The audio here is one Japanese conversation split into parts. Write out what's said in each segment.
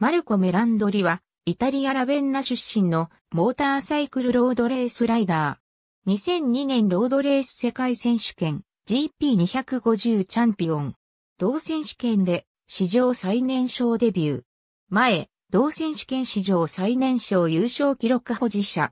マルコ・メランドリは、イタリア・ラベンナ出身のモーターサイクルロードレースライダー。2002年ロードレース世界選手権 GP250 チャンピオン。同選手権で史上最年少デビュー。前、同選手権史上最年少優勝記録保持者。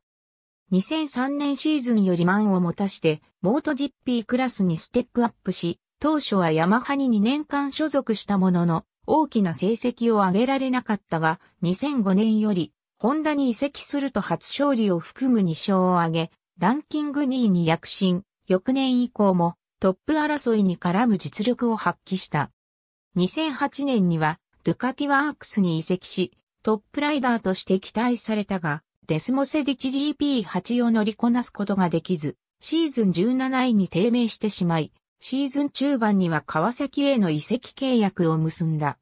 2003年シーズンより満を持たして、モート GP クラスにステップアップし、当初はヤマハに2年間所属したものの、大きな成績を上げられなかったが、2005年より、ホンダに移籍すると初勝利を含む2勝を挙げ、ランキング2位に躍進、翌年以降もトップ争いに絡む実力を発揮した。2008年には、ドゥカティワークスに移籍し、トップライダーとして期待されたが、デスモセディチ GP8 を乗りこなすことができず、シーズン17位に低迷してしまい、シーズン中盤には川崎への移籍契約を結んだ。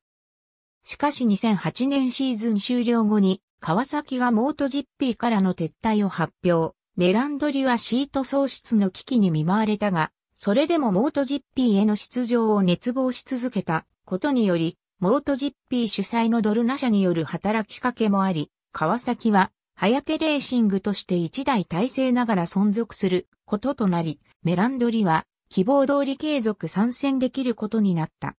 しかし2008年シーズン終了後に川崎がモートジッピーからの撤退を発表。メランドリはシート喪失の危機に見舞われたが、それでもモートジッピーへの出場を熱望し続けたことにより、モートジッピー主催のドルナ社による働きかけもあり、川崎は、早手レーシングとして一代体制ながら存続することとなり、メランドリは希望通り継続参戦できることになった。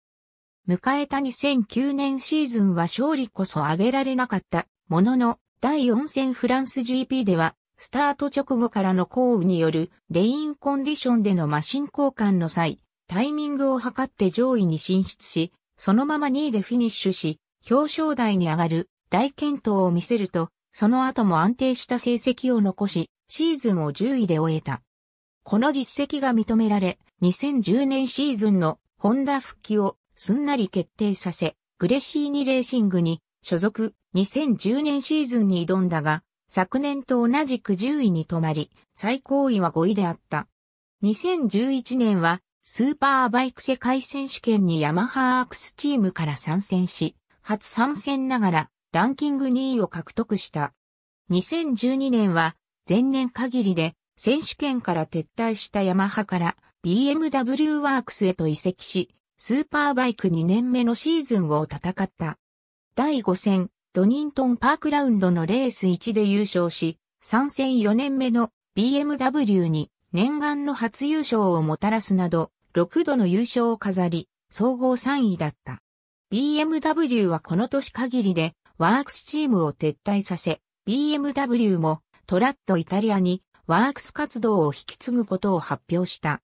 迎えた2009年シーズンは勝利こそ挙げられなかったものの、第4戦フランス GP では、スタート直後からの降雨によるレインコンディションでのマシン交換の際、タイミングを測って上位に進出し、そのまま2位でフィニッシュし、表彰台に上がる大健闘を見せると、その後も安定した成績を残し、シーズンを10位で終えた。この実績が認められ、2010年シーズンのホンダ復帰をすんなり決定させ、グレシーニレーシングに所属2010年シーズンに挑んだが、昨年と同じく10位に止まり、最高位は5位であった。2011年はスーパーバイク世界選手権にヤマハアークスチームから参戦し、初参戦ながらランキング2位を獲得した。2012年は前年限りで選手権から撤退したヤマハから BMW ワークスへと移籍し、スーパーバイク2年目のシーズンを戦った。第5戦、ドニントンパークラウンドのレース1で優勝し、参戦4年目の BMW に念願の初優勝をもたらすなど、6度の優勝を飾り、総合3位だった。BMW はこの年限りでワークスチームを撤退させ、BMW もトラットイタリアにワークス活動を引き継ぐことを発表した。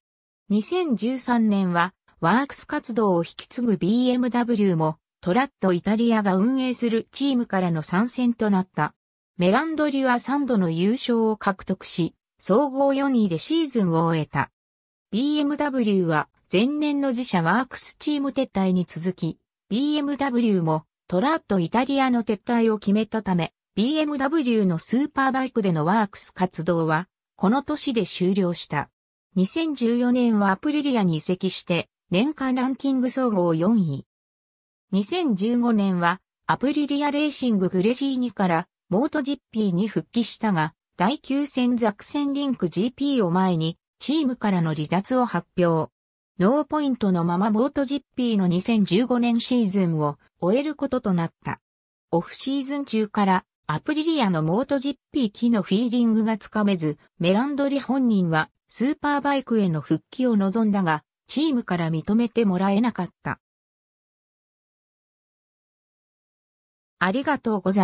2013年は、ワークス活動を引き継ぐ BMW も、トラットイタリアが運営するチームからの参戦となった。メランドリは3度の優勝を獲得し、総合4位でシーズンを終えた。BMW は前年の自社ワークスチーム撤退に続き、BMW もトラットイタリアの撤退を決めたため、BMW のスーパーバイクでのワークス活動はこの年で終了した。2014年はアプリリアに移籍して、年間ランキング総合4位。2015年は、アプリリアレーシンググレジーニから、モートジッピーに復帰したが、第9戦ザクセンリンク GP を前に、チームからの離脱を発表。ノーポイントのままボートジッピーの2015年シーズンを終えることとなった。オフシーズン中からアプリリアのモート GP 機のフィーリングがつかめず、メランドリ本人はスーパーバイクへの復帰を望んだが、チームから認めてもらえなかった。ありがとうございます。